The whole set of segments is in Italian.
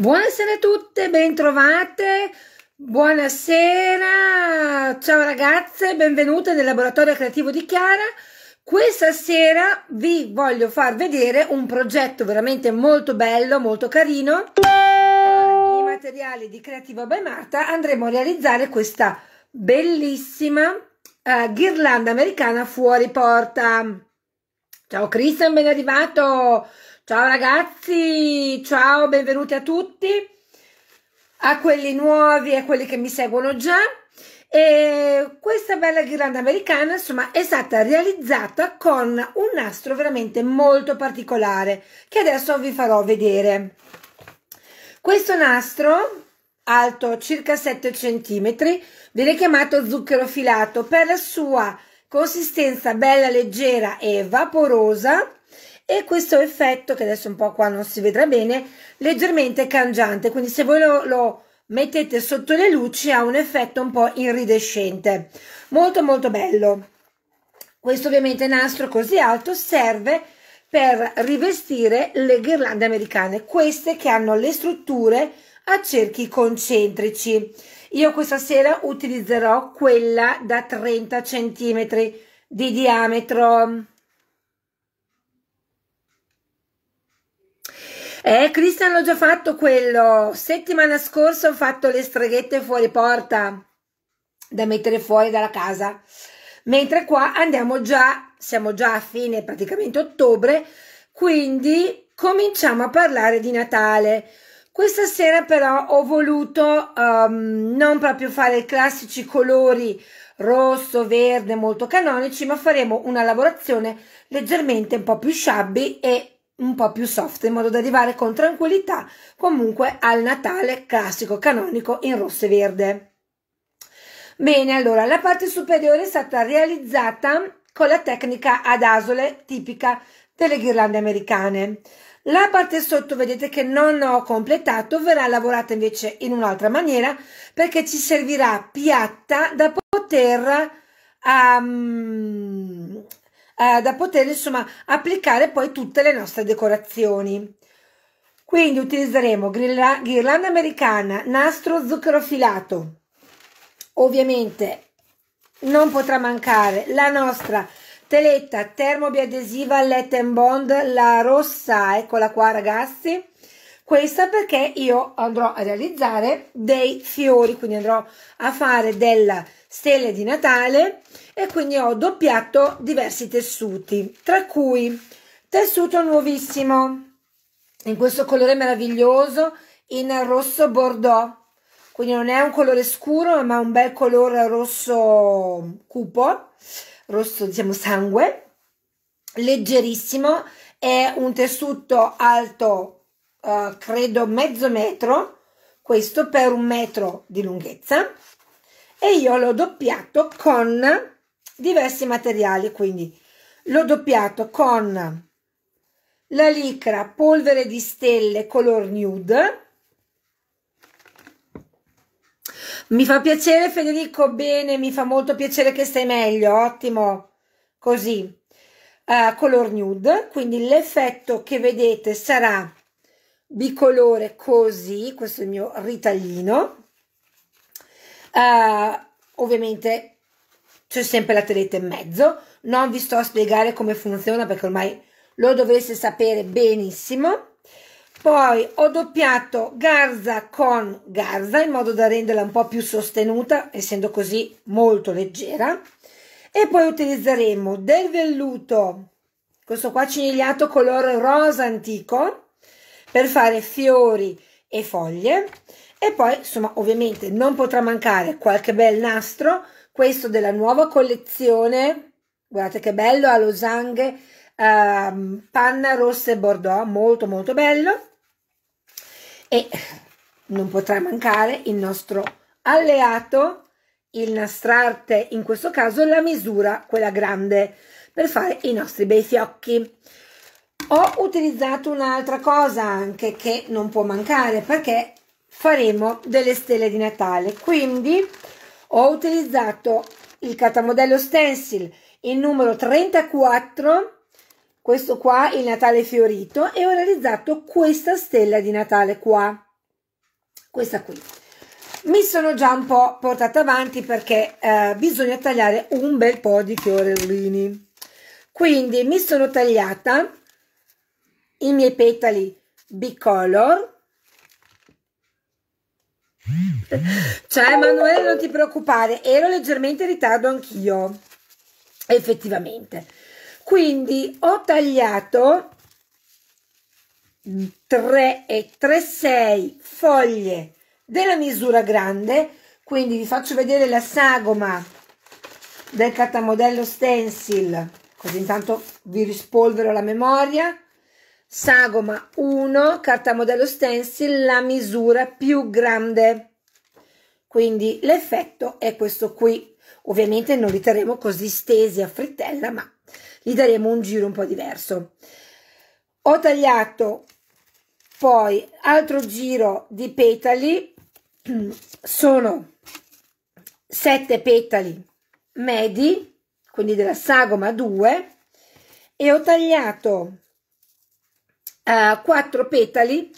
Buonasera a tutte, bentrovate, buonasera, ciao ragazze, benvenute nel laboratorio creativo di Chiara. Questa sera vi voglio far vedere un progetto veramente molto bello, molto carino. I materiali di Creativo by Marta andremo a realizzare questa bellissima uh, ghirlanda americana fuori porta. Ciao Christian, ben arrivato! Ciao ragazzi, ciao, benvenuti a tutti, a quelli nuovi e a quelli che mi seguono già. E questa bella ghirlanda americana, insomma, è stata realizzata con un nastro veramente molto particolare, che adesso vi farò vedere. Questo nastro, alto circa 7 cm, viene chiamato zucchero filato per la sua consistenza bella, leggera e vaporosa, e questo effetto che adesso un po' qua non si vedrà bene leggermente cangiante quindi se voi lo, lo mettete sotto le luci ha un effetto un po' iridescente molto molto bello questo ovviamente nastro così alto serve per rivestire le ghirlande americane queste che hanno le strutture a cerchi concentrici io questa sera utilizzerò quella da 30 cm di diametro Eh, Cristian, l'ho già fatto quello. Settimana scorsa ho fatto le streghette fuori porta da mettere fuori dalla casa. Mentre qua andiamo già, siamo già a fine praticamente ottobre, quindi cominciamo a parlare di Natale. Questa sera però ho voluto um, non proprio fare i classici colori rosso, verde, molto canonici, ma faremo una lavorazione leggermente un po' più shabby e un po' più soft in modo da arrivare con tranquillità comunque al Natale classico canonico in rosso e verde. Bene, allora la parte superiore è stata realizzata con la tecnica ad asole tipica delle ghirlande americane. La parte sotto vedete che non ho completato, verrà lavorata invece in un'altra maniera perché ci servirà piatta da poter um, eh, da poter insomma applicare poi tutte le nostre decorazioni. Quindi utilizzeremo ghirlanda americana, nastro zucchero filato, ovviamente non potrà mancare la nostra teletta termobiadesiva Let Bond, la rossa, eccola qua ragazzi. Questa perché io andrò a realizzare dei fiori, quindi andrò a fare della stella di Natale e quindi ho doppiato diversi tessuti tra cui tessuto nuovissimo in questo colore meraviglioso in rosso bordeaux quindi non è un colore scuro ma un bel colore rosso cupo rosso diciamo sangue leggerissimo è un tessuto alto eh, credo mezzo metro questo per un metro di lunghezza e io l'ho doppiato con diversi materiali, quindi l'ho doppiato con la licra polvere di stelle color nude. Mi fa piacere Federico, bene, mi fa molto piacere che stai meglio, ottimo, così. Uh, color nude, quindi l'effetto che vedete sarà bicolore così, questo è il mio ritaglino. Uh, eh, ovviamente c'è sempre la teletta in mezzo. Non vi sto a spiegare come funziona perché ormai lo dovreste sapere benissimo. Poi ho doppiato Garza con Garza in modo da renderla un po' più sostenuta, essendo così molto leggera. E poi utilizzeremo del velluto, questo qua cinigliato colore rosa antico, per fare fiori e foglie. E poi, insomma, ovviamente non potrà mancare qualche bel nastro questo della nuova collezione, guardate che bello, a losanghe, uh, ehm, panna rossa e bordeaux, molto molto bello. E non potrà mancare il nostro alleato, il nastrarte, in questo caso la misura, quella grande, per fare i nostri bei fiocchi. Ho utilizzato un'altra cosa anche che non può mancare perché faremo delle stelle di Natale, quindi ho utilizzato il catamodello stencil, il numero 34, questo qua, il Natale fiorito, e ho realizzato questa stella di Natale qua, questa qui. Mi sono già un po' portata avanti perché eh, bisogna tagliare un bel po' di fiorellini. Quindi mi sono tagliata i miei petali bicolor Ciao Emanuele, non ti preoccupare, ero leggermente in ritardo anch'io, effettivamente. Quindi ho tagliato 3 e 3 6 foglie della misura grande, quindi vi faccio vedere la sagoma del catamodello stencil, così intanto vi rispolvero la memoria sagoma 1, carta modello stencil, la misura più grande. Quindi l'effetto è questo qui. Ovviamente non li terremo così stesi a frittella, ma gli daremo un giro un po' diverso. Ho tagliato poi altro giro di petali, sono sette petali medi, quindi della sagoma 2, e ho tagliato eh, 4 petali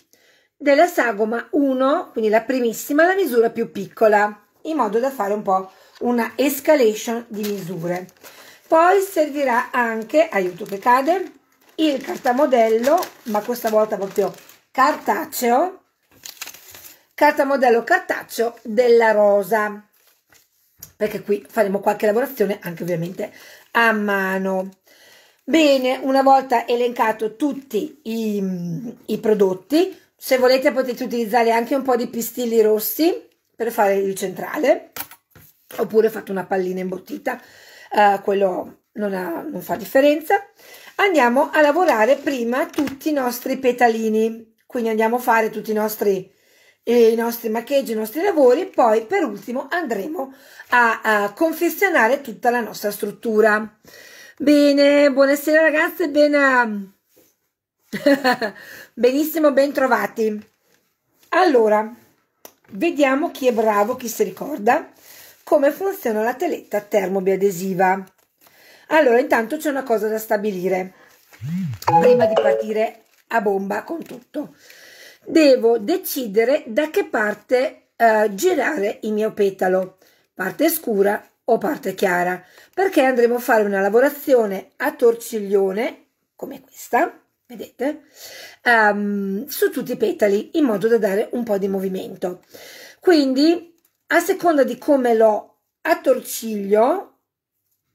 della sagoma 1, quindi la primissima, la misura più piccola, in modo da fare un po' una escalation di misure. Poi servirà anche, aiuto che cade, il cartamodello, ma questa volta proprio cartaceo, cartamodello cartaceo della rosa, perché qui faremo qualche lavorazione anche ovviamente a mano. Bene, una volta elencato tutti i, i, prodotti, se volete potete utilizzare anche un po' di pistilli rossi per fare il centrale, oppure fate una pallina imbottita, uh, quello non, ha, non fa differenza. Andiamo a lavorare prima tutti i nostri petalini, quindi andiamo a fare tutti i nostri i nostri maccheggi, i nostri lavori, poi per ultimo andremo a, a confezionare tutta la nostra struttura. Bene, buonasera ragazze, ben... benissimo, ben trovati. Allora, vediamo chi è bravo, chi si ricorda, come funziona la teletta termobiadesiva. Allora, intanto c'è una cosa da stabilire, prima di partire a bomba con tutto. Devo decidere da che parte eh, girare il mio petalo, parte scura o parte chiara, perché andremo a fare una lavorazione a torciglione, come questa, vedete, um, su tutti i petali, in modo da dare un po' di movimento. Quindi, a seconda di come lo attorciglio,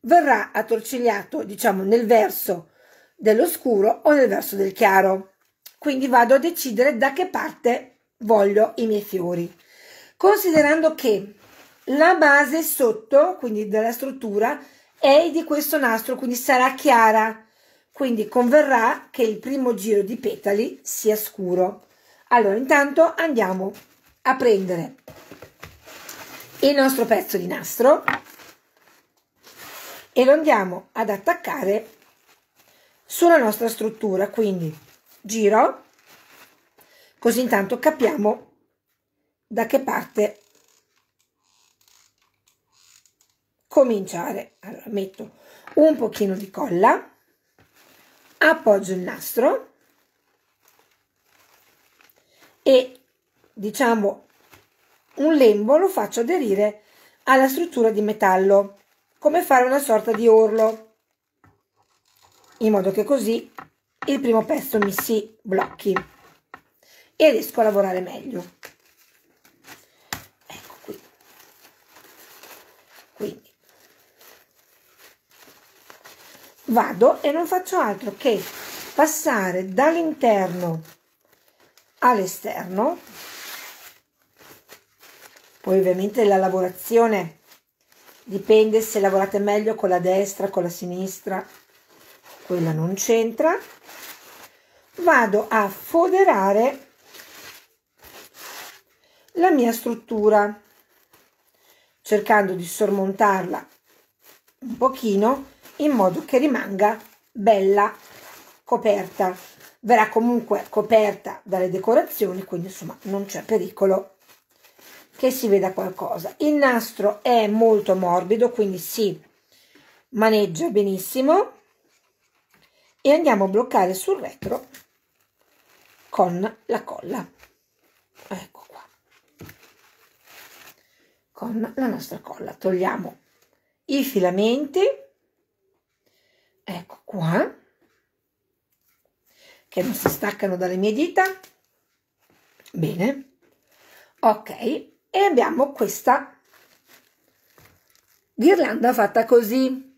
verrà attorcigliato, diciamo, nel verso dello scuro o nel verso del chiaro. Quindi vado a decidere da che parte voglio i miei fiori. Considerando che la base sotto, quindi della struttura, è di questo nastro, quindi sarà chiara. Quindi converrà che il primo giro di petali sia scuro. Allora, intanto andiamo a prendere il nostro pezzo di nastro e lo andiamo ad attaccare sulla nostra struttura. Quindi giro, così intanto capiamo da che parte cominciare, allora metto un pochino di colla, appoggio il nastro e diciamo un lembo lo faccio aderire alla struttura di metallo, come fare una sorta di orlo, in modo che così il primo pezzo mi si blocchi e riesco a lavorare meglio. vado e non faccio altro che passare dall'interno all'esterno poi ovviamente la lavorazione dipende se lavorate meglio con la destra con la sinistra quella non c'entra vado a foderare la mia struttura cercando di sormontarla un pochino in modo che rimanga bella coperta. Verrà comunque coperta dalle decorazioni, quindi insomma non c'è pericolo che si veda qualcosa. Il nastro è molto morbido, quindi si maneggia benissimo e andiamo a bloccare sul retro con la colla. Ecco qua. Con la nostra colla togliamo i filamenti ecco qua, che non si staccano dalle mie dita, bene, ok, e abbiamo questa ghirlanda fatta così.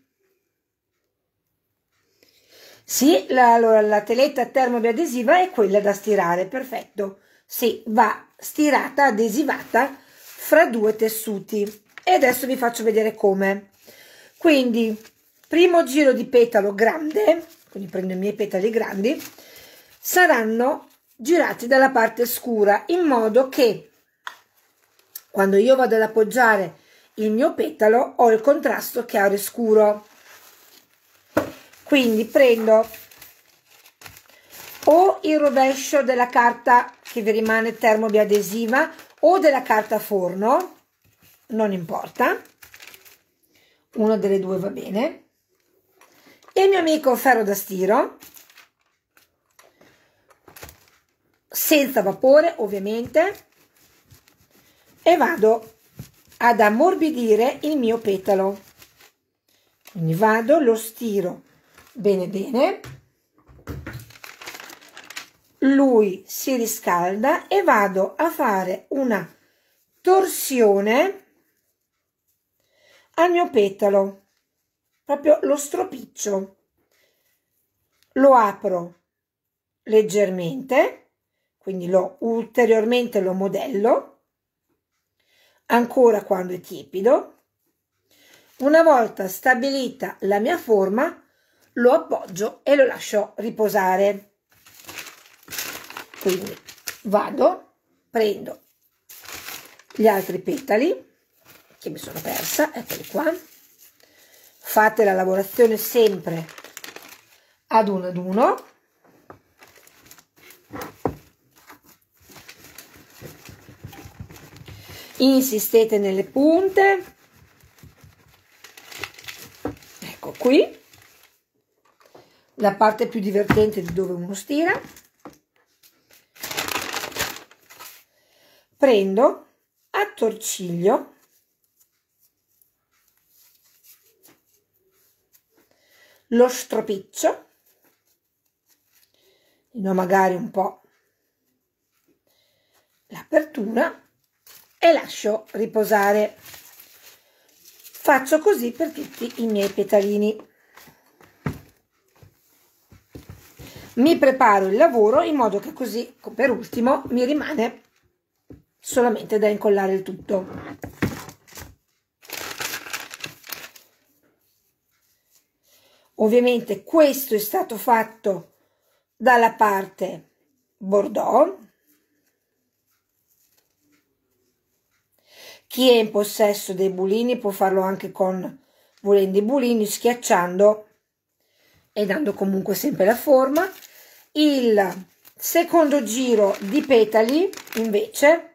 Sì, la, allora, la teletta termobiadesiva è quella da stirare, perfetto. Sì, va stirata, adesivata fra due tessuti. E adesso vi faccio vedere come. Quindi primo giro di petalo grande, quindi prendo i miei petali grandi, saranno girati dalla parte scura in modo che quando io vado ad appoggiare il mio petalo ho il contrasto chiaro e scuro. Quindi prendo o il rovescio della carta che vi rimane termobiadesiva o della carta forno, non importa, una delle due va bene e il mio amico ferro da stiro senza vapore ovviamente e vado ad ammorbidire il mio petalo quindi vado lo stiro bene bene lui si riscalda e vado a fare una torsione al mio petalo proprio lo stropiccio. Lo apro leggermente, quindi lo ulteriormente lo modello, ancora quando è tiepido. Una volta stabilita la mia forma, lo appoggio e lo lascio riposare. Quindi vado, prendo gli altri petali che mi sono persa, eccoli qua, fate la lavorazione sempre ad uno ad uno insistete nelle punte ecco qui la parte più divertente di dove uno stira prendo attorciglio lo stropiccio, no magari un po' l'apertura e lascio riposare. Faccio così per tutti i miei petalini. Mi preparo il lavoro in modo che così per ultimo mi rimane solamente da incollare il tutto. Ovviamente questo è stato fatto dalla parte Bordeaux, Chi è in possesso dei bulini può farlo anche con volendo i bulini, schiacciando e dando comunque sempre la forma. Il secondo giro di petali invece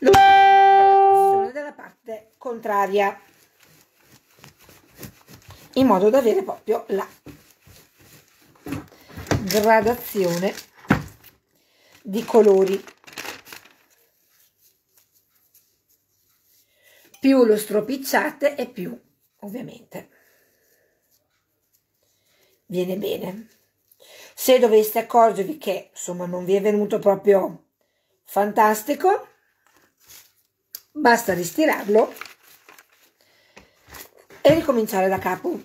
lo dalla parte contraria in modo da avere proprio la gradazione di colori più lo stropicciate e più ovviamente viene bene se doveste accorgervi che insomma non vi è venuto proprio fantastico basta ristirarlo e ricominciare da capo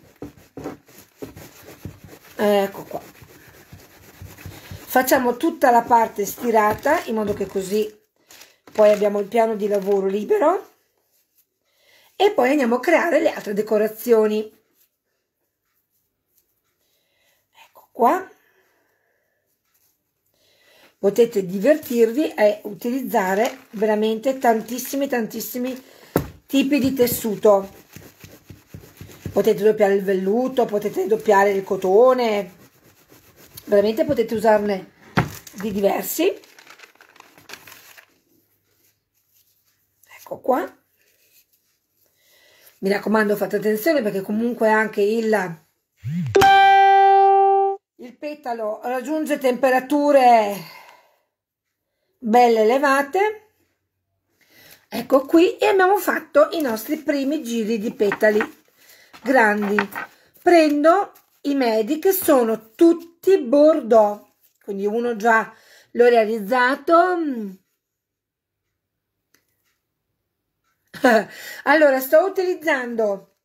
ecco qua facciamo tutta la parte stirata in modo che così poi abbiamo il piano di lavoro libero e poi andiamo a creare le altre decorazioni ecco qua potete divertirvi e utilizzare veramente tantissimi tantissimi tipi di tessuto potete doppiare il velluto, potete doppiare il cotone, veramente potete usarne di diversi. Ecco qua. Mi raccomando fate attenzione perché comunque anche il, il petalo raggiunge temperature belle elevate. Ecco qui e abbiamo fatto i nostri primi giri di petali grandi. Prendo i medi che sono tutti bordeaux, quindi uno già l'ho realizzato. Allora, sto utilizzando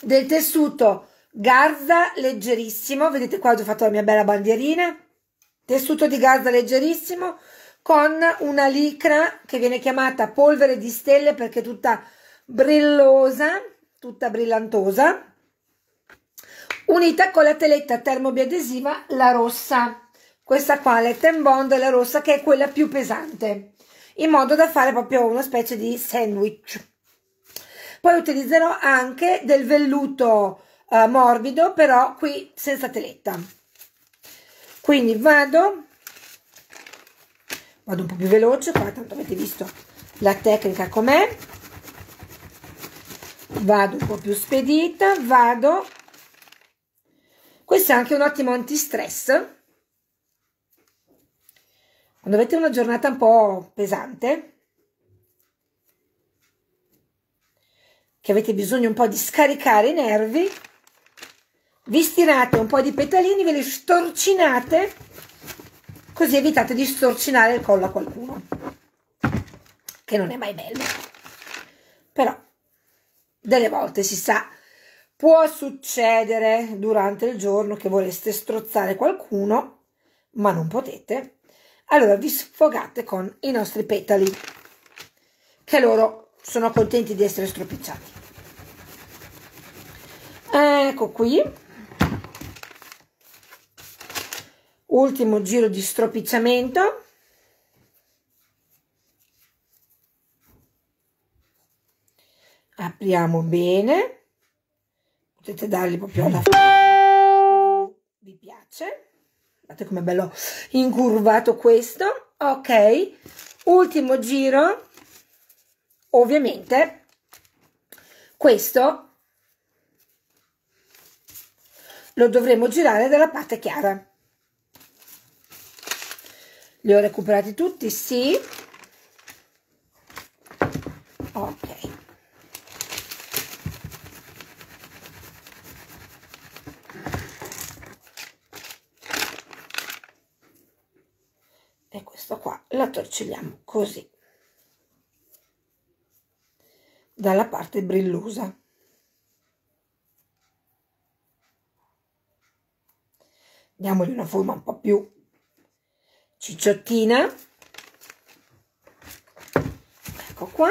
del tessuto garza leggerissimo, vedete qua ho fatto la mia bella bandierina, tessuto di garza leggerissimo con una licra che viene chiamata polvere di stelle perché è tutta brillosa tutta brillantosa, unita con la teletta termobiadesiva, la rossa. Questa qua, la Ten Bond, la rossa, che è quella più pesante, in modo da fare proprio una specie di sandwich. Poi utilizzerò anche del velluto eh, morbido, però qui senza teletta. Quindi vado, vado un po' più veloce, qua tanto avete visto la tecnica com'è vado un po' più spedita, vado. Questo è anche un ottimo antistress. Quando avete una giornata un po' pesante, che avete bisogno un po' di scaricare i nervi, vi stirate un po' di petalini, ve li storcinate, così evitate di storcinare il collo a qualcuno, che non è mai bello. Però delle volte si sa, può succedere durante il giorno che voleste strozzare qualcuno, ma non potete, allora vi sfogate con i nostri petali, che loro sono contenti di essere stropicciati. Ecco qui, ultimo giro di stropicciamento apriamo bene potete dargli proprio alla fine vi piace guardate com'è bello incurvato questo ok ultimo giro ovviamente questo lo dovremo girare dalla parte chiara li ho recuperati tutti sì attorcigliamo così dalla parte brillosa diamogli una forma un po' più cicciottina ecco qua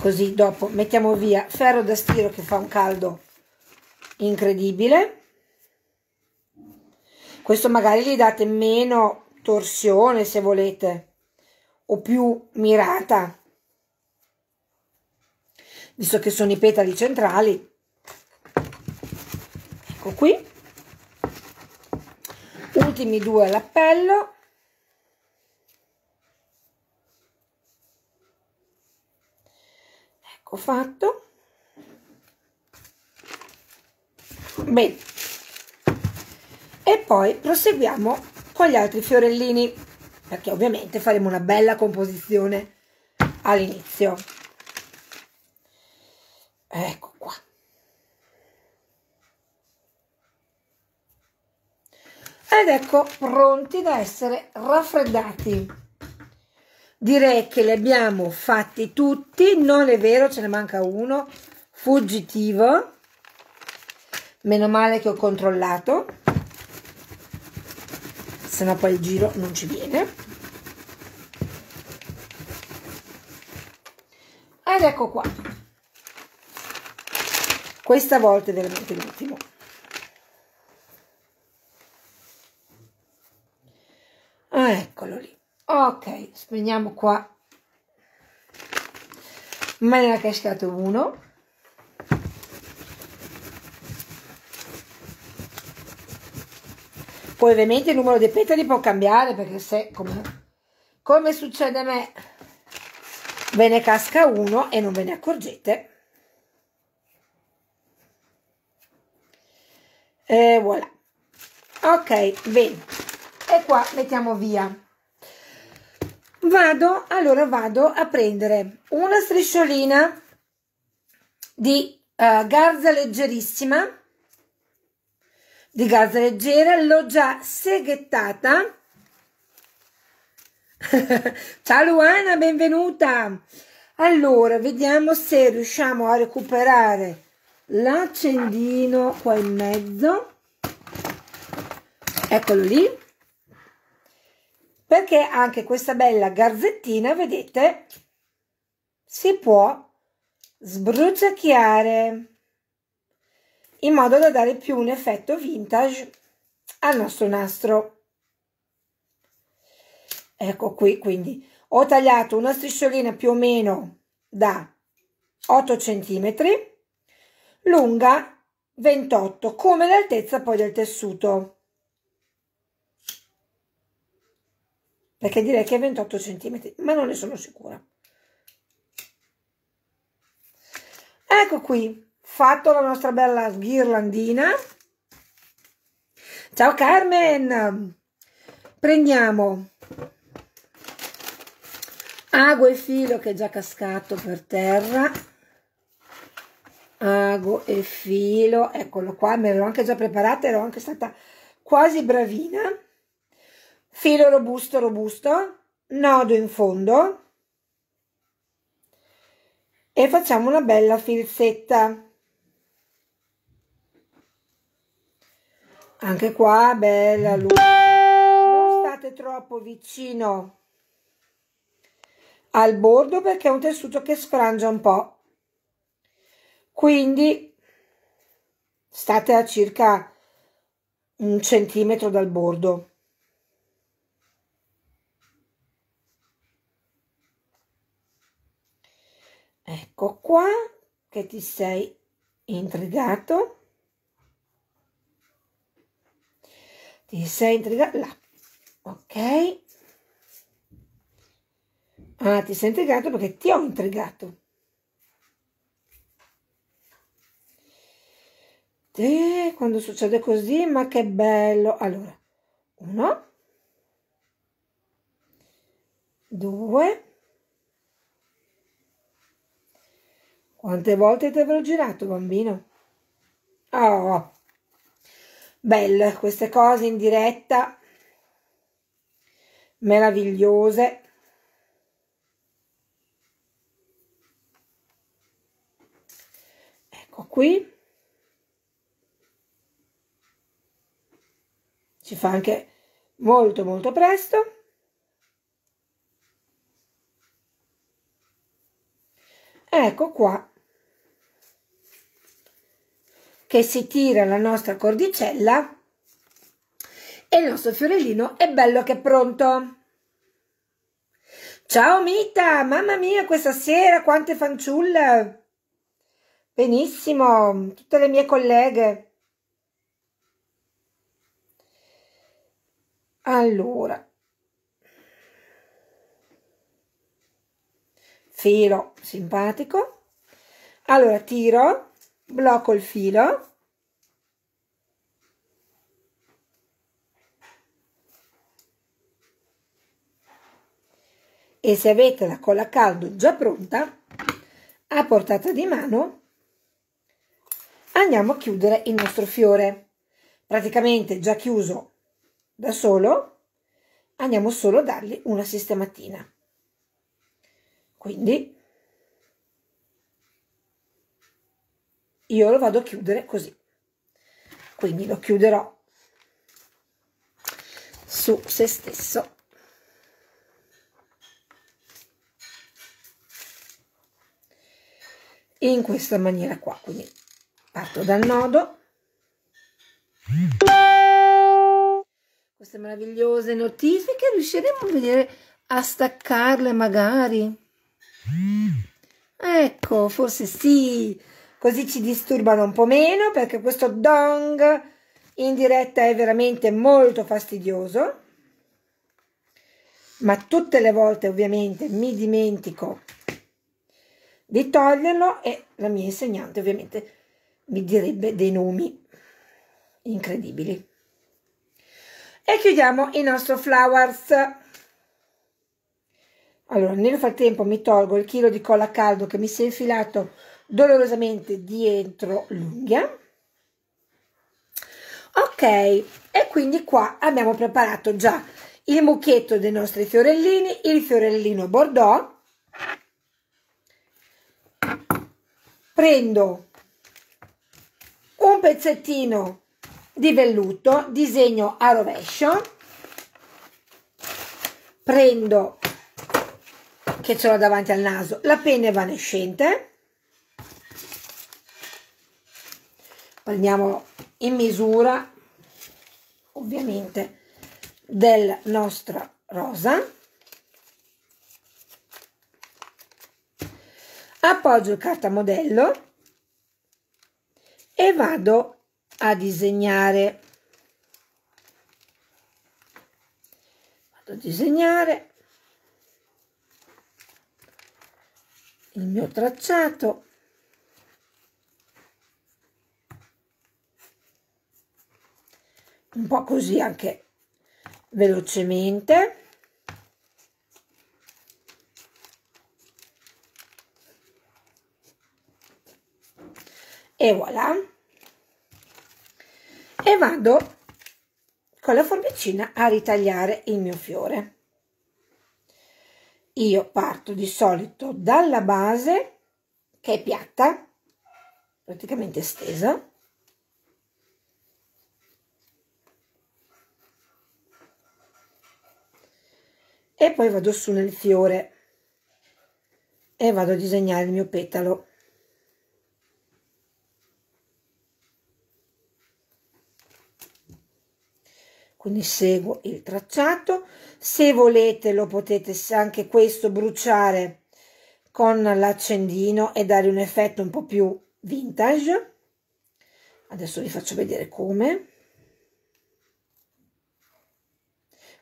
così dopo mettiamo via ferro da stiro che fa un caldo incredibile questo magari gli date meno torsione se volete o più mirata visto che sono i petali centrali ecco qui ultimi due all'appello ecco fatto bene e poi proseguiamo con gli altri fiorellini perché ovviamente faremo una bella composizione all'inizio ecco qua ed ecco pronti da essere raffreddati direi che li abbiamo fatti tutti non è vero ce ne manca uno fuggitivo meno male che ho controllato se no poi il giro non ci viene ed ecco qua questa volta è veramente l'ultimo ah, eccolo lì ok spegniamo qua me ne ha cascato uno Poi ovviamente il numero dei petali può cambiare perché se come, come succede a me ve ne casca uno e non ve ne accorgete. E voilà. Ok, bene. E qua mettiamo via. Vado, allora vado a prendere una strisciolina di uh, garza leggerissima di gas leggera, l'ho già seghettata. Ciao Luana, benvenuta. Allora, vediamo se riusciamo a recuperare l'accendino qua in mezzo. Eccolo lì. Perché anche questa bella garzettina, vedete, si può sbruciacchiare in modo da dare più un effetto vintage al nostro nastro ecco qui quindi ho tagliato una strisciolina più o meno da 8 cm lunga 28 come l'altezza poi del tessuto perché direi che è 28 cm ma non ne sono sicura ecco qui fatto la nostra bella ghirlandina. Ciao Carmen! Prendiamo ago e filo che è già cascato per terra. Ago e filo, eccolo qua, me l'ho anche già preparata, ero anche stata quasi bravina. Filo robusto, robusto, nodo in fondo e facciamo una bella filzetta. Anche qua bella luce. Non state troppo vicino al bordo perché è un tessuto che sfrangia un po'. Quindi state a circa un centimetro dal bordo. Ecco qua che ti sei intrigato. ti sei da là ok ah ti sei intrigato perché ti ho intrigato e quando succede così ma che bello allora uno due quante volte ti avrò girato bambino oh belle queste cose in diretta, meravigliose. Ecco qui. Ci fa anche molto molto presto. Ecco qua che si tira la nostra cordicella e il nostro fiorellino è bello che è pronto. Ciao Mita, mamma mia questa sera quante fanciulle! Benissimo, tutte le mie colleghe. Allora, filo simpatico. Allora, tiro blocco il filo e se avete la colla a caldo già pronta a portata di mano andiamo a chiudere il nostro fiore praticamente già chiuso da solo andiamo solo a dargli una sistematina quindi io lo vado a chiudere così quindi lo chiuderò su se stesso in questa maniera qua quindi parto dal nodo queste meravigliose notifiche riusciremo a vedere a staccarle magari ecco forse sì così ci disturbano un po' meno perché questo dong in diretta è veramente molto fastidioso ma tutte le volte ovviamente mi dimentico di toglierlo e la mia insegnante ovviamente mi direbbe dei nomi incredibili e chiudiamo il nostro flowers allora nel frattempo mi tolgo il chilo di colla caldo che mi si è infilato dolorosamente dietro l'unghia. Ok, e quindi qua abbiamo preparato già il mucchietto dei nostri fiorellini, il fiorellino bordeaux. Prendo un pezzettino di velluto, disegno a rovescio, prendo, che ce l'ho davanti al naso, la penna evanescente, prendiamo in misura ovviamente del nostro rosa appoggio carta modello e vado a disegnare vado a disegnare il mio tracciato un po' così anche velocemente. E voilà. E vado con la forbicina a ritagliare il mio fiore. Io parto di solito dalla base che è piatta, praticamente stesa, e poi vado su nel fiore e vado a disegnare il mio petalo quindi seguo il tracciato se volete lo potete anche questo bruciare con l'accendino e dare un effetto un po' più vintage adesso vi faccio vedere come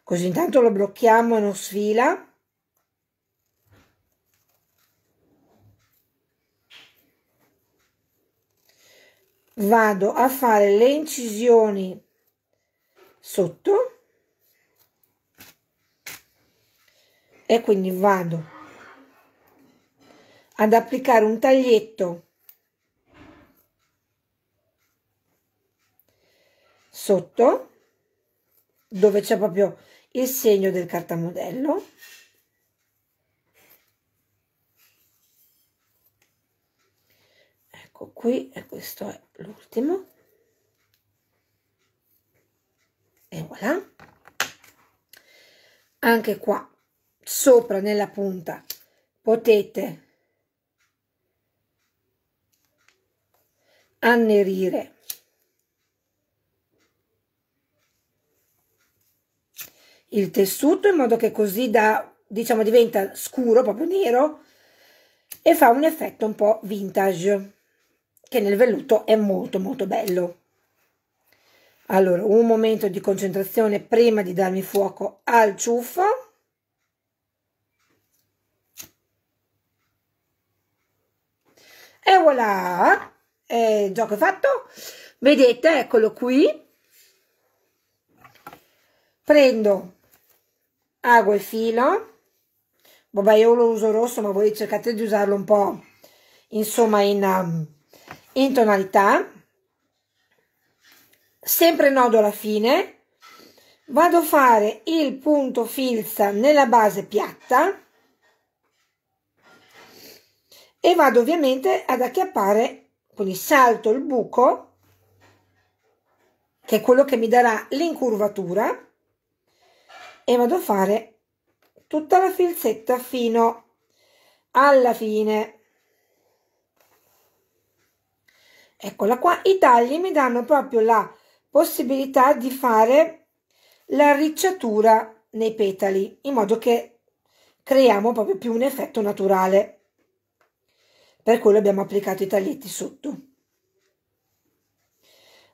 così intanto lo blocchiamo e non sfila vado a fare le incisioni sotto e quindi vado ad applicare un taglietto sotto dove c'è proprio il segno del cartamodello ecco qui e questo è l'ultimo e voilà anche qua sopra nella punta potete annerire il tessuto in modo che così da, diciamo, diventa scuro, proprio nero e fa un effetto un po' vintage che nel velluto è molto molto bello. Allora, un momento di concentrazione prima di darmi fuoco al ciuffo. E voilà, eh, il gioco è fatto. Vedete, eccolo qui. Prendo ago ah, e filo vabbè io lo uso rosso ma voi cercate di usarlo un po' insomma in, um, in tonalità sempre nodo alla fine vado a fare il punto filza nella base piatta e vado ovviamente ad acchiappare quindi salto il buco che è quello che mi darà l'incurvatura e vado a fare tutta la filzetta fino alla fine eccola qua i tagli mi danno proprio la possibilità di fare la ricciatura nei petali in modo che creiamo proprio più un effetto naturale per quello abbiamo applicato i taglietti sotto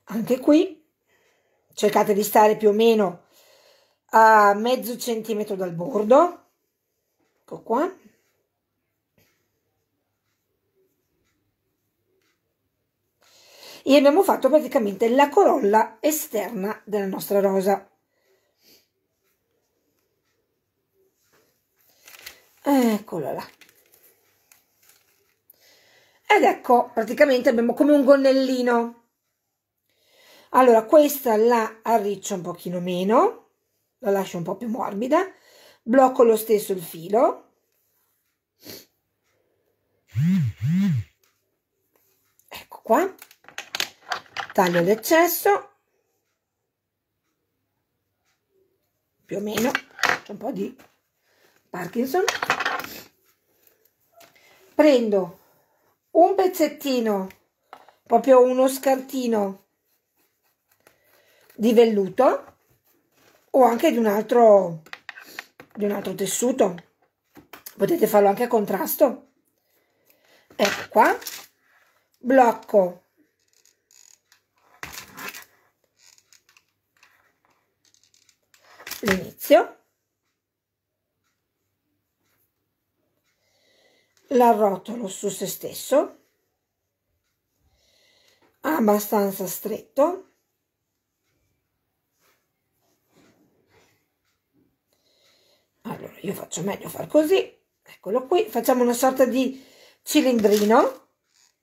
anche qui cercate di stare più o meno a mezzo centimetro dal bordo ecco qua e abbiamo fatto praticamente la corolla esterna della nostra rosa eccola là ed ecco praticamente abbiamo come un gonnellino allora questa la arriccio un pochino meno la lascio un po' più morbida, blocco lo stesso il filo, ecco qua, taglio l'eccesso, più o meno, un po' di Parkinson, prendo un pezzettino, proprio uno scartino di velluto, o anche di un altro, di un altro tessuto. Potete farlo anche a contrasto. Ecco qua, blocco l'inizio, l'arrotolo su se stesso, abbastanza stretto, io faccio meglio far così eccolo qui facciamo una sorta di cilindrino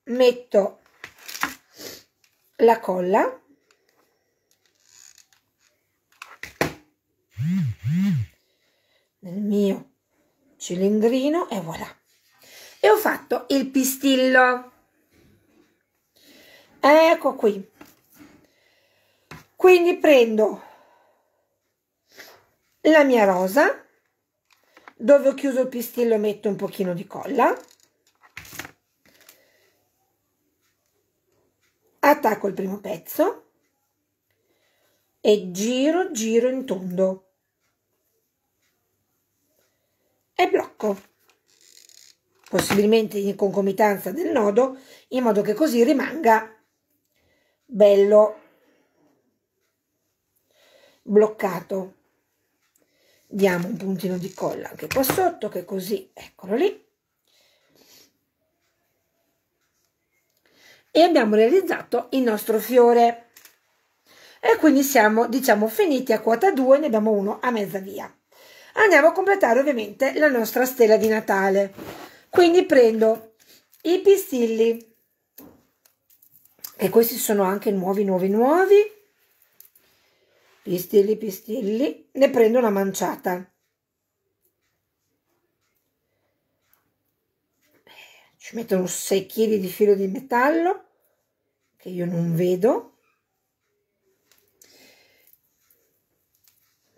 metto la colla nel mio cilindrino e voilà e ho fatto il pistillo ecco qui quindi prendo la mia rosa dove ho chiuso il pistillo metto un pochino di colla attacco il primo pezzo e giro giro in tondo e blocco possibilmente in concomitanza del nodo in modo che così rimanga bello bloccato diamo un puntino di colla anche qua sotto che così eccolo lì e abbiamo realizzato il nostro fiore e quindi siamo diciamo finiti a quota 2 ne abbiamo uno a mezza via andiamo a completare ovviamente la nostra stella di Natale quindi prendo i pistilli e questi sono anche nuovi nuovi nuovi pistilli pistilli, ne prendo una manciata. Ci mettono 6 kg di filo di metallo che io non vedo.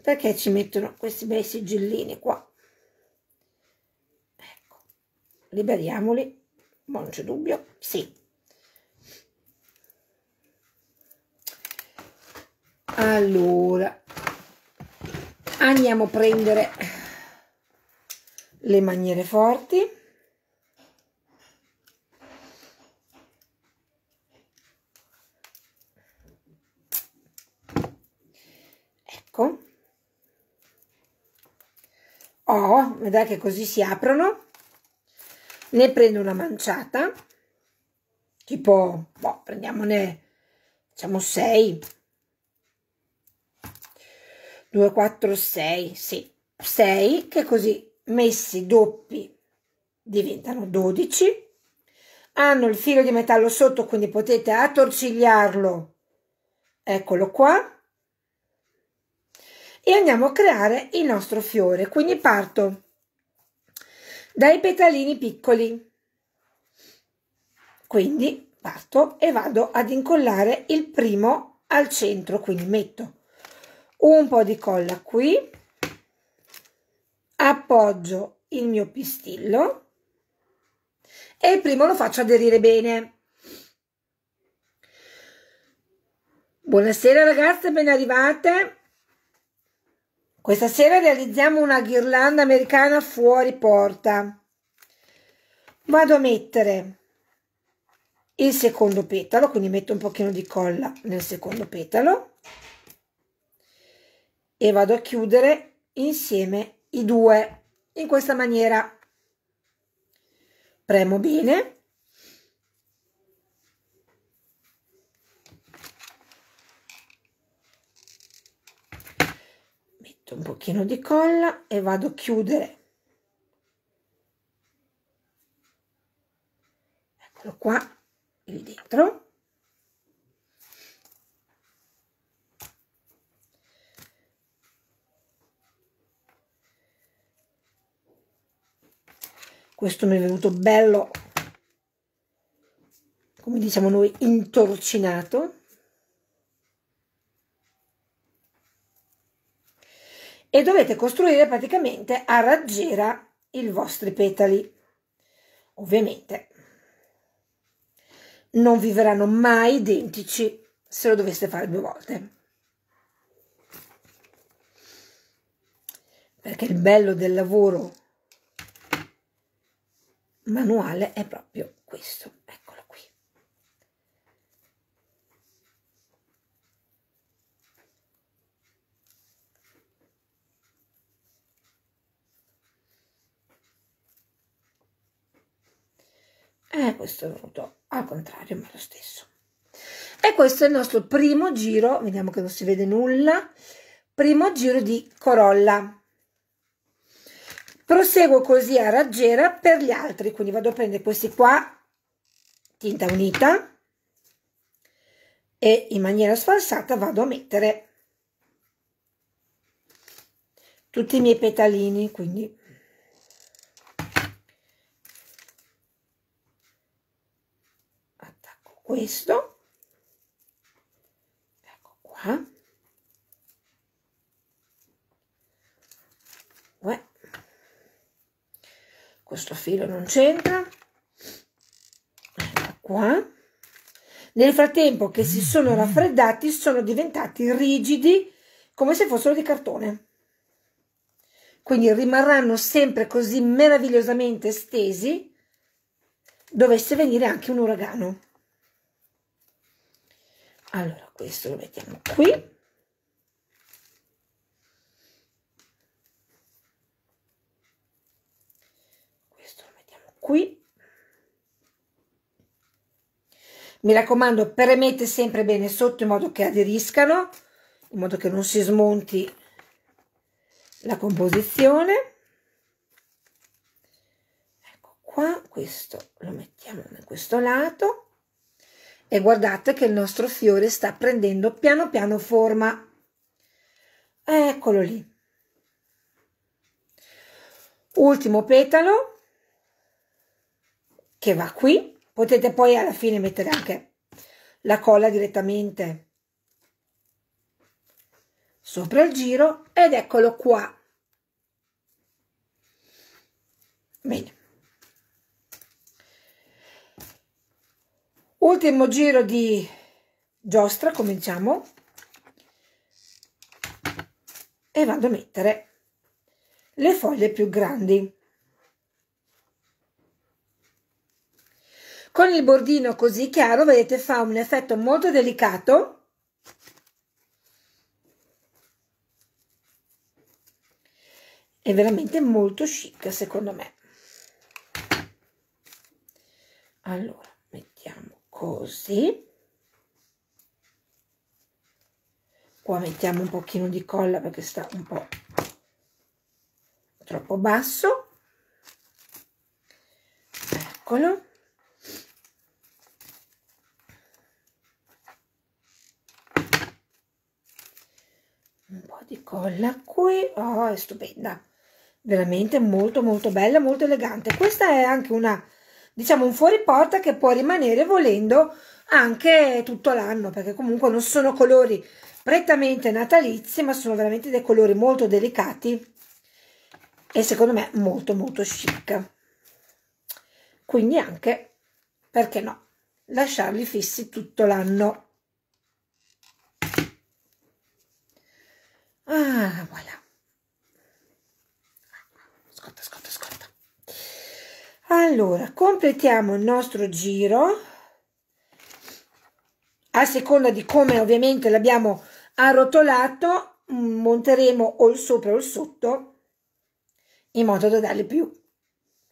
Perché ci mettono questi bei sigillini qua? Ecco, liberiamoli, non c'è dubbio, sì. allora andiamo a prendere le maniere forti ecco oh vedrai che così si aprono ne prendo una manciata tipo boh, prendiamone diciamo 6 2, 4, 6, sì, 6 che così messi doppi diventano 12. Hanno il filo di metallo sotto, quindi potete attorcigliarlo, eccolo qua, e andiamo a creare il nostro fiore. Quindi parto dai petalini piccoli. Quindi parto e vado ad incollare il primo al centro, quindi metto un po' di colla qui, appoggio il mio pistillo e il primo lo faccio aderire bene. Buonasera ragazze, ben arrivate. Questa sera realizziamo una ghirlanda americana fuori porta. Vado a mettere il secondo petalo, quindi metto un pochino di colla nel secondo petalo e vado a chiudere insieme i due in questa maniera premo bene metto un pochino di colla e vado a chiudere eccolo qua lì dentro questo mi è venuto bello come diciamo noi intorcinato e dovete costruire praticamente a raggiera i vostri petali ovviamente non vi verranno mai identici se lo doveste fare due volte perché il bello del lavoro manuale è proprio questo, eccolo qui. E eh, questo è venuto al contrario, ma lo stesso. E questo è il nostro primo giro, vediamo che non si vede nulla, primo giro di Corolla proseguo così a raggiera per gli altri quindi vado a prendere questi qua tinta unita e in maniera sfalsata vado a mettere tutti i miei petalini quindi attacco questo ecco qua questo filo non c'entra ecco qua nel frattempo che si sono mm. raffreddati sono diventati rigidi come se fossero di cartone quindi rimarranno sempre così meravigliosamente stesi dovesse venire anche un uragano allora questo lo mettiamo qui qui. Mi raccomando, premete sempre bene sotto in modo che aderiscano, in modo che non si smonti la composizione. Ecco qua, questo lo mettiamo da questo lato. E guardate che il nostro fiore sta prendendo piano piano forma. Eccolo lì. Ultimo petalo che va qui potete poi alla fine mettere anche la colla direttamente sopra il giro ed eccolo qua bene ultimo giro di giostra cominciamo e vado a mettere le foglie più grandi Con il bordino così chiaro, vedete, fa un effetto molto delicato. È veramente molto chic, secondo me. Allora, mettiamo così. Qua mettiamo un pochino di colla perché sta un po' troppo basso. Eccolo. colla qui, oh è stupenda, veramente molto molto bella, molto elegante. Questa è anche una, diciamo un fuoriporta che può rimanere volendo anche tutto l'anno, perché comunque non sono colori prettamente natalizi, ma sono veramente dei colori molto delicati e secondo me molto molto chic. Quindi anche, perché no, lasciarli fissi tutto l'anno. Ah, voilà. Ascolta, ascolta, ascolta. Allora, completiamo il nostro giro. A seconda di come ovviamente l'abbiamo arrotolato, mm, monteremo o il sopra o il sotto in modo da darle più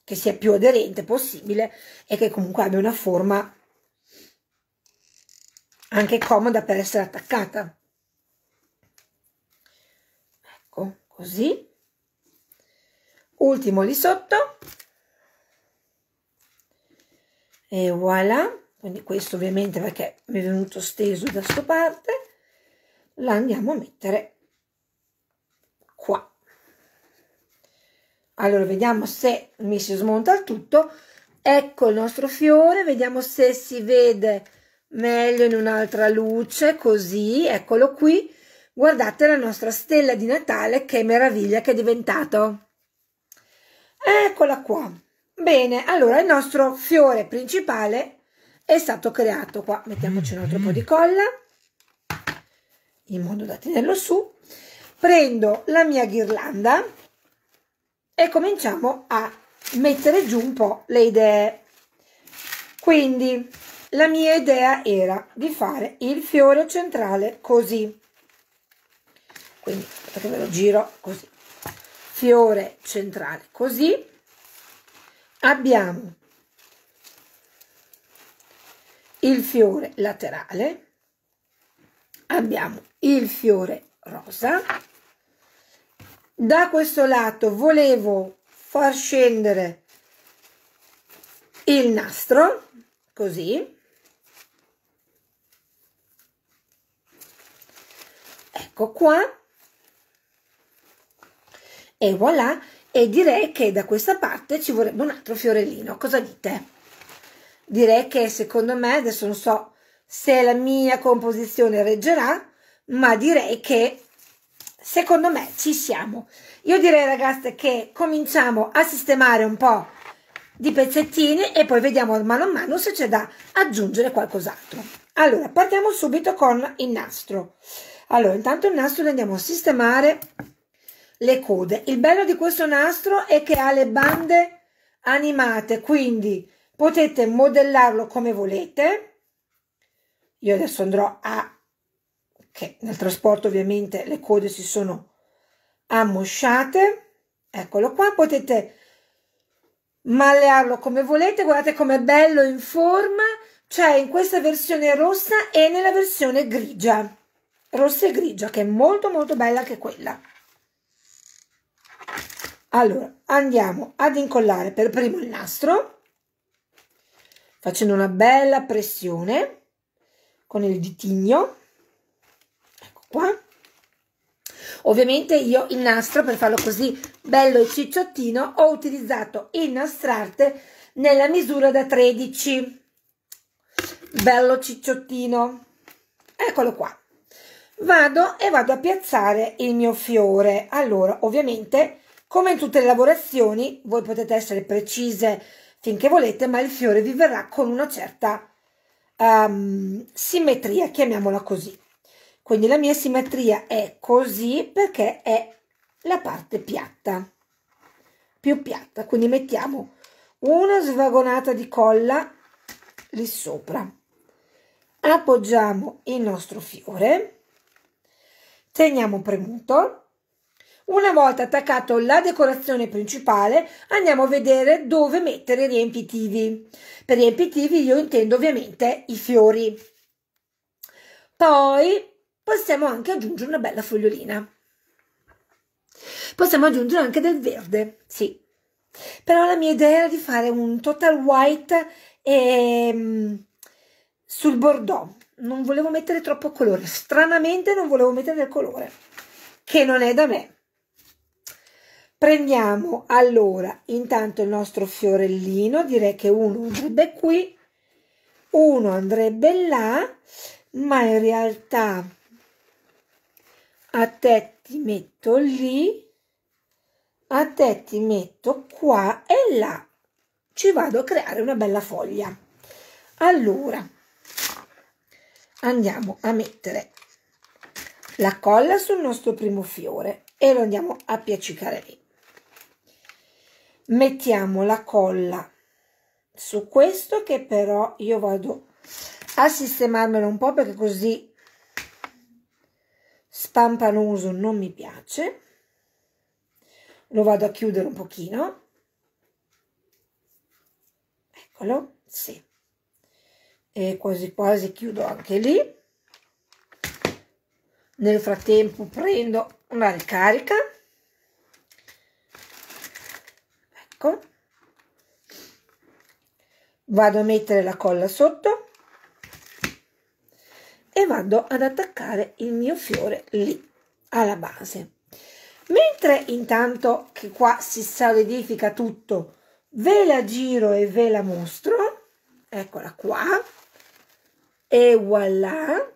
che sia più aderente possibile e che comunque abbia una forma anche comoda per essere attaccata. così ultimo lì sotto e voilà quindi questo ovviamente perché mi è venuto steso da sto parte la andiamo a mettere qua allora vediamo se mi si smonta il tutto ecco il nostro fiore vediamo se si vede meglio in un'altra luce così eccolo qui Guardate la nostra stella di Natale, che meraviglia che è diventato. Eccola qua. Bene, allora il nostro fiore principale è stato creato qua. Mettiamoci un altro po' di colla, in modo da tenerlo su. Prendo la mia ghirlanda e cominciamo a mettere giù un po' le idee. Quindi la mia idea era di fare il fiore centrale così quindi aspetta che ve lo giro così fiore centrale così abbiamo il fiore laterale abbiamo il fiore rosa da questo lato volevo far scendere il nastro così ecco qua e voilà e direi che da questa parte ci vorrebbe un altro fiorellino cosa dite? direi che secondo me adesso non so se la mia composizione reggerà ma direi che secondo me ci siamo io direi ragazze che cominciamo a sistemare un po' di pezzettini e poi vediamo mano a mano se c'è da aggiungere qualcos'altro allora partiamo subito con il nastro allora intanto il nastro lo andiamo a sistemare le code. Il bello di questo nastro è che ha le bande animate, quindi potete modellarlo come volete. Io adesso andrò a che nel trasporto ovviamente le code si sono ammosciate. Eccolo qua, potete mallearlo come volete, guardate com'è bello in forma, c'è in questa versione rossa e nella versione grigia, rossa e grigia, che è molto molto bella anche quella. Allora, andiamo ad incollare per primo il nastro, facendo una bella pressione con il ditigno, ecco qua. Ovviamente io il nastro, per farlo così bello e cicciottino, ho utilizzato il nastrarte nella misura da 13, bello cicciottino, eccolo qua. Vado e vado a piazzare il mio fiore. Allora, ovviamente come in tutte le lavorazioni, voi potete essere precise finché volete, ma il fiore vi verrà con una certa um, simmetria, chiamiamola così. Quindi la mia simmetria è così perché è la parte piatta, più piatta. Quindi mettiamo una svagonata di colla lì sopra. Appoggiamo il nostro fiore, teniamo premuto una volta attaccato la decorazione principale andiamo a vedere dove mettere i riempitivi. Per riempitivi io intendo ovviamente i fiori. Poi possiamo anche aggiungere una bella fogliolina. Possiamo aggiungere anche del verde, sì. Però la mia idea era di fare un total white e, mm, sul bordeaux. Non volevo mettere troppo colore. Stranamente non volevo mettere del colore, che non è da me. Prendiamo allora intanto il nostro fiorellino, direi che uno andrebbe qui, uno andrebbe là, ma in realtà a te ti metto lì, a te ti metto qua e là ci vado a creare una bella foglia. Allora, andiamo a mettere la colla sul nostro primo fiore e lo andiamo a piaccicare lì mettiamo la colla su questo che però io vado a sistemarmelo un po' perché così spampanoso non mi piace lo vado a chiudere un pochino eccolo sì e quasi quasi chiudo anche lì nel frattempo prendo una ricarica vado a mettere la colla sotto e vado ad attaccare il mio fiore lì alla base mentre intanto che qua si solidifica tutto ve la giro e ve la mostro eccola qua e voilà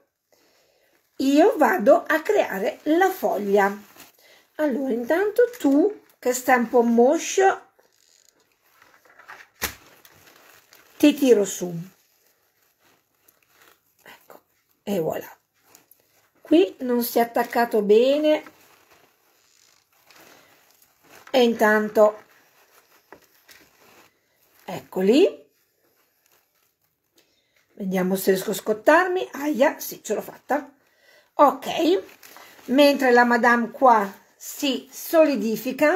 io vado a creare la foglia allora intanto tu che stai un po' moscio ti tiro su ecco e voilà qui non si è attaccato bene e intanto eccoli vediamo se riesco a scottarmi aia sì ce l'ho fatta ok mentre la madame qua si solidifica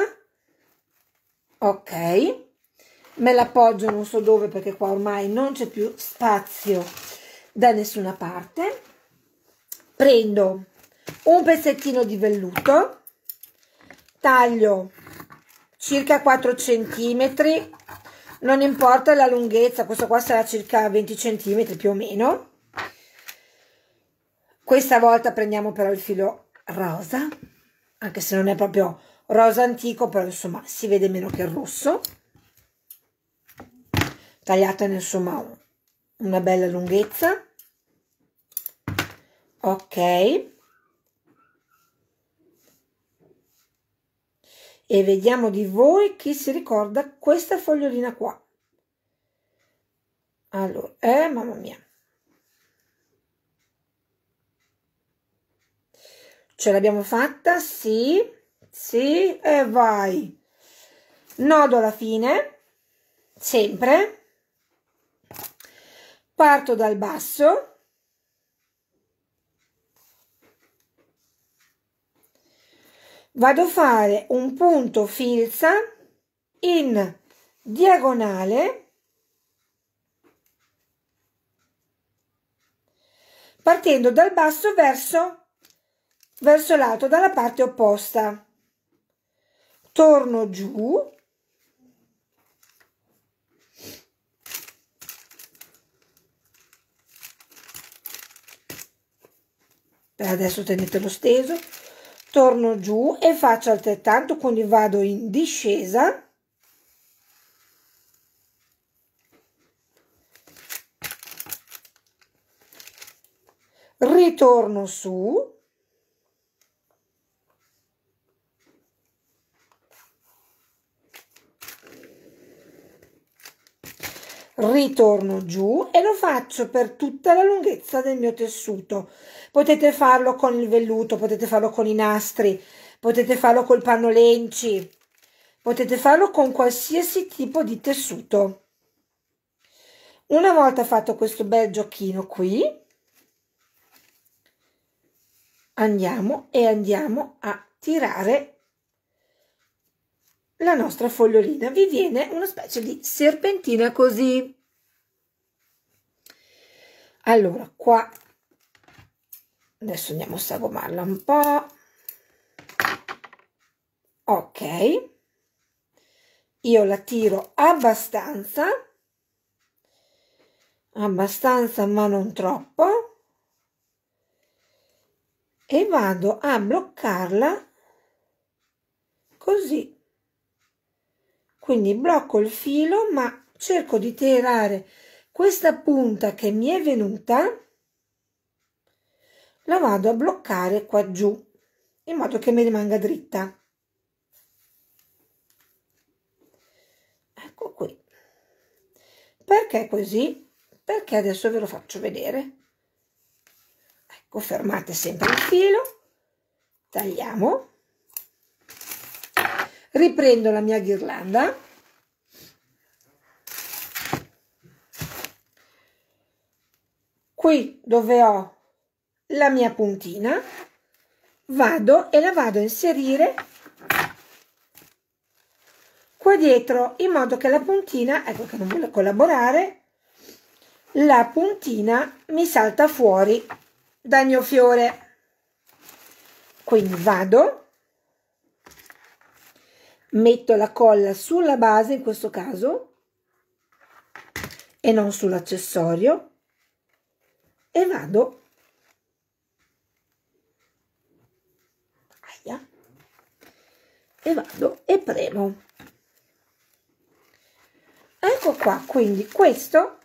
ok me l'appoggio non so dove perché qua ormai non c'è più spazio da nessuna parte prendo un pezzettino di velluto taglio circa 4 centimetri non importa la lunghezza questo qua sarà circa 20 centimetri più o meno questa volta prendiamo però il filo rosa anche se non è proprio rosa antico però insomma si vede meno che il rosso tagliatene insomma una bella lunghezza ok e vediamo di voi chi si ricorda questa fogliolina qua allora eh mamma mia ce l'abbiamo fatta sì sì e vai nodo alla fine sempre parto dal basso vado a fare un punto filza in diagonale partendo dal basso verso verso l'alto dalla parte opposta torno giù per adesso tenetelo steso torno giù e faccio altrettanto quindi vado in discesa ritorno su ritorno giù e lo faccio per tutta la lunghezza del mio tessuto Potete farlo con il velluto, potete farlo con i nastri, potete farlo col panno lenci, potete farlo con qualsiasi tipo di tessuto. Una volta fatto questo bel giochino qui, andiamo e andiamo a tirare la nostra fogliolina. Vi viene una specie di serpentina così. Allora, qua adesso andiamo a sagomarla un po' ok io la tiro abbastanza abbastanza ma non troppo e vado a bloccarla così quindi blocco il filo ma cerco di tirare questa punta che mi è venuta la vado a bloccare qua giù in modo che mi rimanga dritta ecco qui perché così perché adesso ve lo faccio vedere ecco fermate sempre il filo tagliamo riprendo la mia ghirlanda qui dove ho la mia puntina, vado e la vado a inserire qua dietro in modo che la puntina, ecco che non vuole collaborare, la puntina mi salta fuori dal mio fiore. Quindi vado, metto la colla sulla base in questo caso e non sull'accessorio e vado e vado e premo ecco qua quindi questo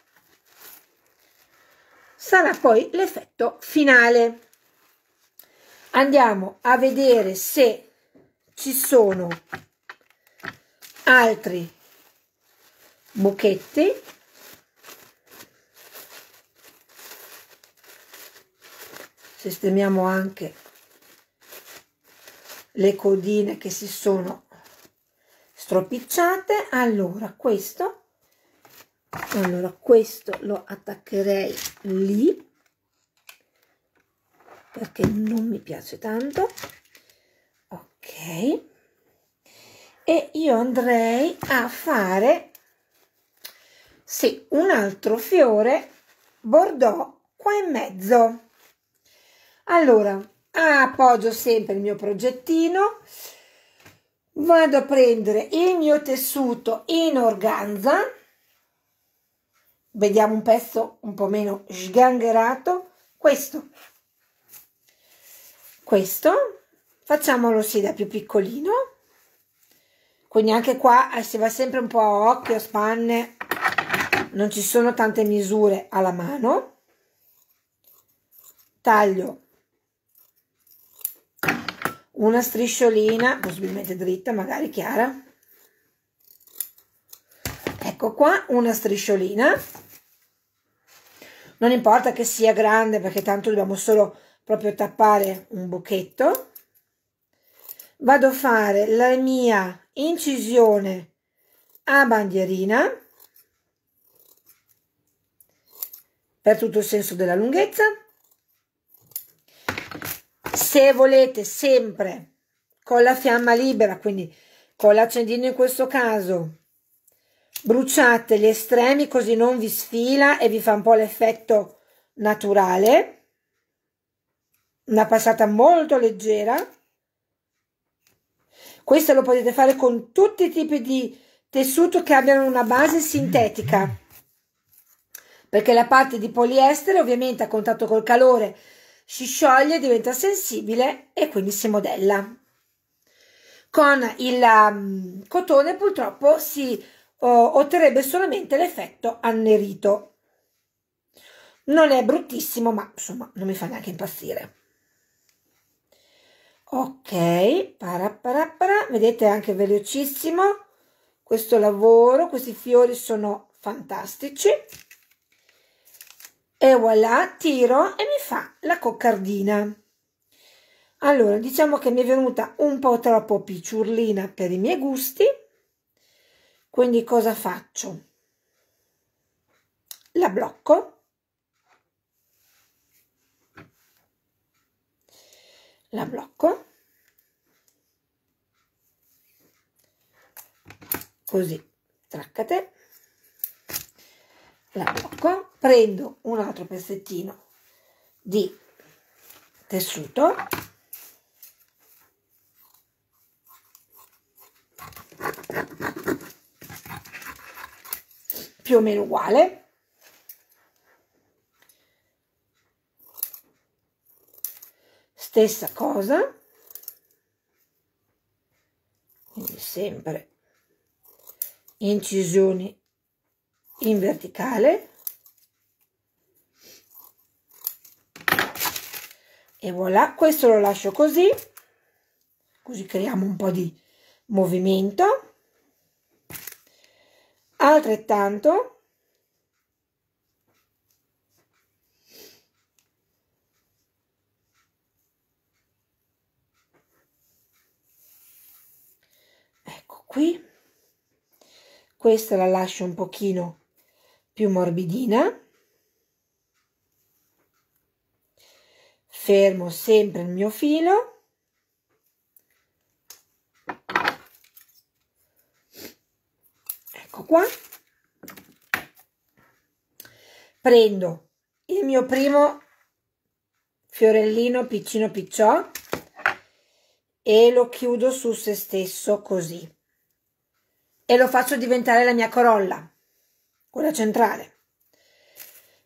sarà poi l'effetto finale andiamo a vedere se ci sono altri buchetti sistemiamo anche le codine che si sono stropicciate allora questo allora questo lo attaccherei lì perché non mi piace tanto ok e io andrei a fare sì, un altro fiore bordeaux qua in mezzo allora appoggio sempre il mio progettino vado a prendere il mio tessuto in organza vediamo un pezzo un po' meno sgangherato questo questo facciamolo sì da più piccolino quindi anche qua eh, si va sempre un po' a occhio, spanne, non ci sono tante misure alla mano. Taglio una strisciolina, possibilmente dritta, magari chiara. Ecco qua una strisciolina. Non importa che sia grande perché tanto dobbiamo solo proprio tappare un buchetto. Vado a fare la mia incisione a bandierina per tutto il senso della lunghezza se volete sempre con la fiamma libera, quindi con l'accendino in questo caso, bruciate gli estremi così non vi sfila e vi fa un po' l'effetto naturale. Una passata molto leggera. Questo lo potete fare con tutti i tipi di tessuto che abbiano una base sintetica perché la parte di poliestere ovviamente a contatto col calore si scioglie, diventa sensibile e quindi si modella. Con il um, cotone purtroppo si oh, otterrebbe solamente l'effetto annerito. Non è bruttissimo, ma insomma non mi fa neanche impazzire. Ok, paraparapara, vedete anche velocissimo questo lavoro, questi fiori sono fantastici e voilà, tiro e mi fa la coccardina. Allora, diciamo che mi è venuta un po' troppo picciurlina per i miei gusti, quindi cosa faccio? La blocco. La blocco. Così, traccate la prendo un altro pezzettino di tessuto più o meno uguale stessa cosa quindi sempre incisioni in verticale e voilà questo lo lascio così così creiamo un po' di movimento altrettanto ecco qui questa la lascio un pochino più morbidina. Fermo sempre il mio filo. Ecco qua. Prendo il mio primo fiorellino piccino picciò e lo chiudo su se stesso così e lo faccio diventare la mia corolla quella centrale.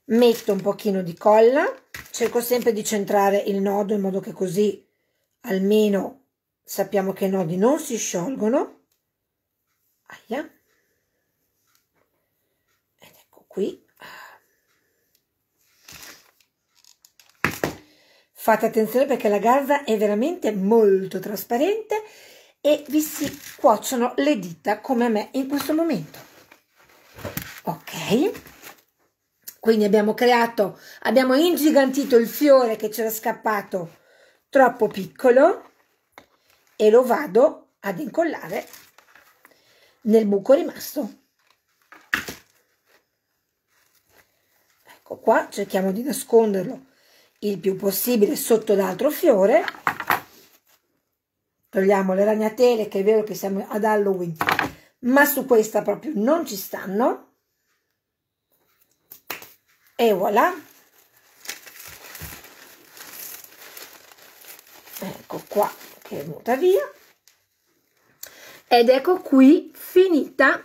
Metto un pochino di colla, cerco sempre di centrare il nodo in modo che così almeno sappiamo che i nodi non si sciolgono. Aia. Ed ecco qui. Fate attenzione perché la garza è veramente molto trasparente e vi si cuociono le dita come a me in questo momento quindi abbiamo creato abbiamo ingigantito il fiore che c'era scappato troppo piccolo e lo vado ad incollare nel buco rimasto ecco qua cerchiamo di nasconderlo il più possibile sotto l'altro fiore togliamo le ragnatele che è vero che siamo ad Halloween ma su questa proprio non ci stanno e voilà ecco qua che è venuta via ed ecco qui finita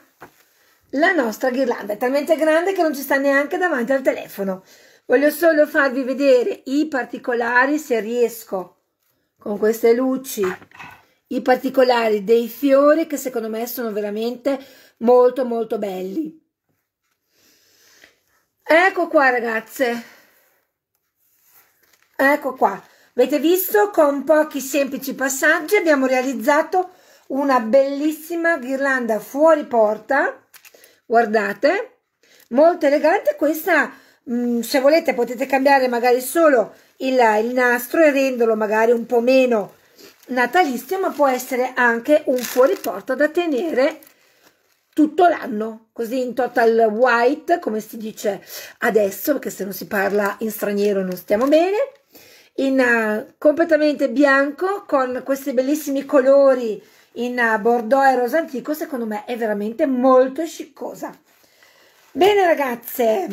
la nostra ghirlanda è talmente grande che non ci sta neanche davanti al telefono voglio solo farvi vedere i particolari se riesco con queste luci i particolari dei fiori che secondo me sono veramente molto molto belli Ecco qua ragazze, ecco qua. Avete visto? Con pochi semplici passaggi abbiamo realizzato una bellissima ghirlanda fuori porta. Guardate, molto elegante questa. Mm, se volete potete cambiare magari solo il, il nastro e renderlo magari un po' meno natalizio, ma può essere anche un fuori porta da tenere tutto l'anno, così in total white, come si dice adesso, perché se non si parla in straniero non stiamo bene, in uh, completamente bianco con questi bellissimi colori in uh, bordeaux e rosa antico, secondo me è veramente molto sciccosa. Bene ragazze,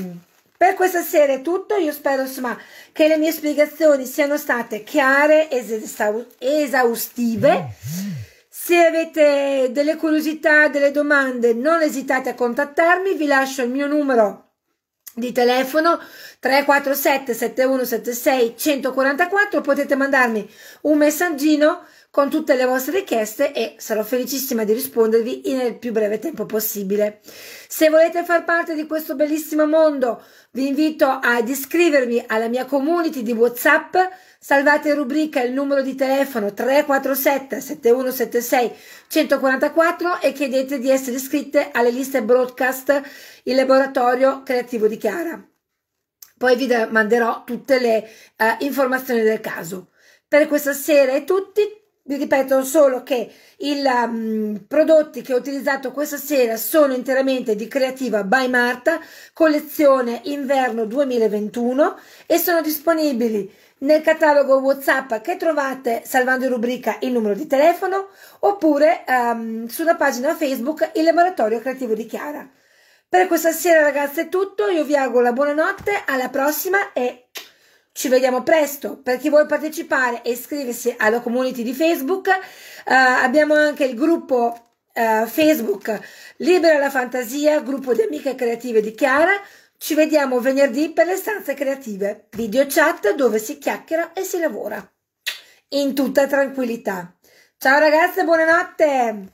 per questa sera è tutto, io spero insomma che le mie spiegazioni siano state chiare ed esaustive. Mm -hmm. Se avete delle curiosità, delle domande, non esitate a contattarmi, vi lascio il mio numero di telefono 347 7176 144 potete mandarmi un messaggino con tutte le vostre richieste e sarò felicissima di rispondervi nel più breve tempo possibile. Se volete far parte di questo bellissimo mondo, vi invito ad iscrivervi alla mia community di WhatsApp Salvate in rubrica il numero di telefono 347 7176 144 e chiedete di essere iscritte alle liste broadcast Il Laboratorio Creativo di Chiara. Poi vi manderò tutte le eh, informazioni del caso. Per questa sera è tutti, vi ripeto solo che i mm, prodotti che ho utilizzato questa sera sono interamente di Creativa by Marta, collezione inverno 2021 e sono disponibili nel catalogo WhatsApp che trovate salvando in rubrica il numero di telefono oppure um, sulla pagina Facebook Il Laboratorio Creativo di Chiara. Per questa sera ragazzi è tutto, io vi auguro buonanotte, alla prossima e ci vediamo presto. Per chi vuole partecipare e iscriversi alla community di Facebook, uh, abbiamo anche il gruppo uh, Facebook Libera la Fantasia, gruppo di amiche creative di Chiara, ci vediamo venerdì per le stanze creative, video chat dove si chiacchiera e si lavora. In tutta tranquillità. Ciao ragazze, buonanotte!